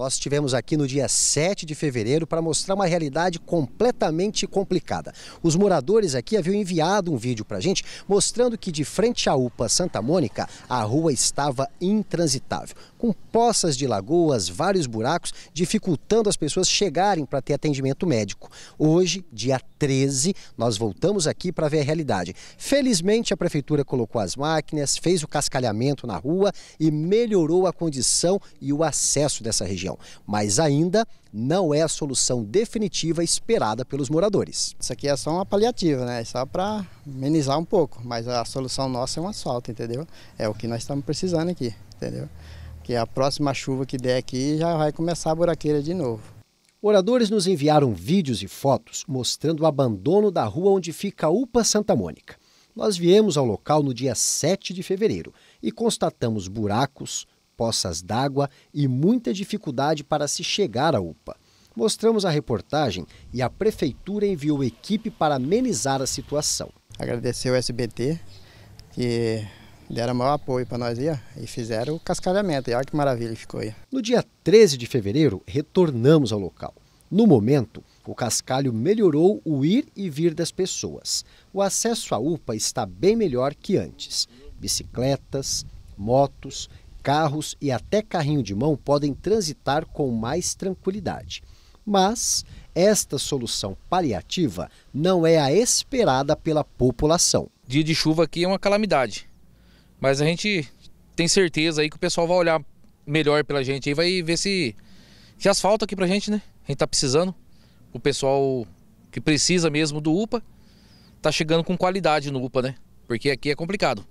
Nós estivemos aqui no dia 7 de fevereiro para mostrar uma realidade completamente complicada. Os moradores aqui haviam enviado um vídeo para a gente mostrando que de frente à UPA Santa Mônica, a rua estava intransitável, com poças de lagoas, vários buracos, dificultando as pessoas chegarem para ter atendimento médico. Hoje, dia 13, nós voltamos aqui para ver a realidade. Felizmente, a prefeitura colocou as máquinas, fez o cascalhamento na rua e melhorou a condição e o acesso dessa região região, mas ainda não é a solução definitiva esperada pelos moradores. Isso aqui é só uma paliativa, né? É só para amenizar um pouco, mas a solução nossa é um asfalto, entendeu? É o que nós estamos precisando aqui, entendeu? Que a próxima chuva que der aqui já vai começar a buraqueira de novo. Moradores nos enviaram vídeos e fotos mostrando o abandono da rua onde fica a UPA Santa Mônica. Nós viemos ao local no dia 7 de fevereiro e constatamos buracos, poças d'água e muita dificuldade para se chegar à UPA. Mostramos a reportagem e a prefeitura enviou equipe para amenizar a situação. Agradecer o SBT, que deram maior apoio para nós e fizeram o cascalhamento. E olha que maravilha que ficou aí. No dia 13 de fevereiro, retornamos ao local. No momento, o cascalho melhorou o ir e vir das pessoas. O acesso à UPA está bem melhor que antes. Bicicletas, motos carros e até carrinho de mão podem transitar com mais tranquilidade. Mas esta solução paliativa não é a esperada pela população. Dia de chuva aqui é uma calamidade, mas a gente tem certeza aí que o pessoal vai olhar melhor pela gente e vai ver se, se asfalto aqui pra gente, né? A gente tá precisando. O pessoal que precisa mesmo do UPA tá chegando com qualidade no UPA, né? Porque aqui é complicado.